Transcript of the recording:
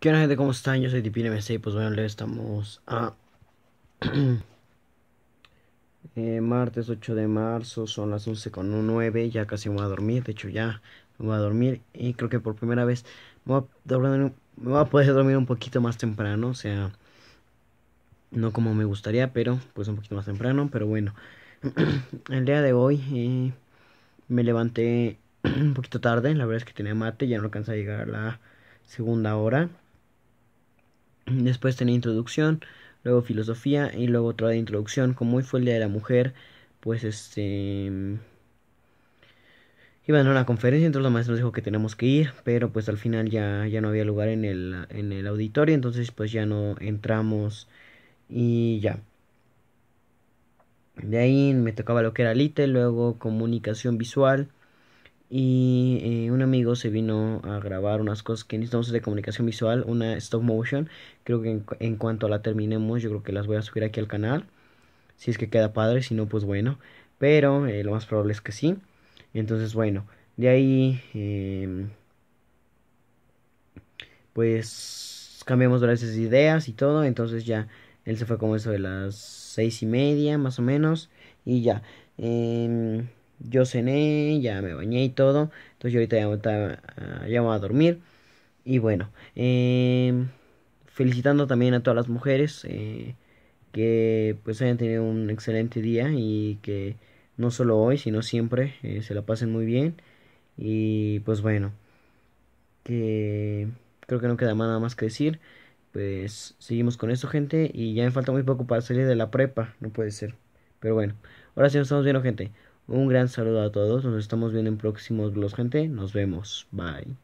¿Qué onda gente? ¿Cómo están? Yo soy D.P.N.M.C. y pues bueno, le estamos a... Eh, martes 8 de marzo, son las 11 con ya casi me voy a dormir, de hecho ya me voy a dormir y creo que por primera vez me voy a, poder dormir un poquito más temprano, o sea, no como me gustaría, pero pues un poquito más temprano, pero bueno, el día de hoy eh, me levanté un poquito tarde, la verdad es que tenía mate, ya no alcanza a llegar a la segunda hora Después tenía introducción, luego filosofía y luego otra introducción. Como hoy fue el Día de la Mujer, pues este... Iban a una conferencia, entonces la maestra nos dijo que tenemos que ir, pero pues al final ya, ya no había lugar en el, en el auditorio, entonces pues ya no entramos y ya. De ahí me tocaba lo que era LITE, luego comunicación visual, y eh, un amigo se vino a grabar unas cosas que necesitamos de comunicación visual, una stop motion. Creo que en, cuanto la terminemos, yo creo que las voy a subir aquí al canal. Si es que queda padre, si no, pues bueno. Pero eh, lo más probable es que sí. Entonces, bueno, de ahí, em, pues cambiamos varias ideas y todo. Entonces ya, él se fue como eso de las seis y media, más o menos. Y ya. Eh, yo cené, ya me bañé y todo. Entonces yo ahorita ya, ah, voy a dormir. Y bueno, eh, felicitando también a todas las mujeres eh, que pues hayan tenido un excelente día y que no solo hoy, sino siempre eh, se la pasen muy bien. Y pues bueno, que creo que no queda nada más que decir. Pues seguimos con eso gente. Y ya me falta muy poco para salir de la prepa. No puede ser. Pero bueno, ahora sí nos estamos viendo, gente. Un gran saludo a todos. Nos estamos viendo en próximos vlogs, gente. Nos vemos. Bye.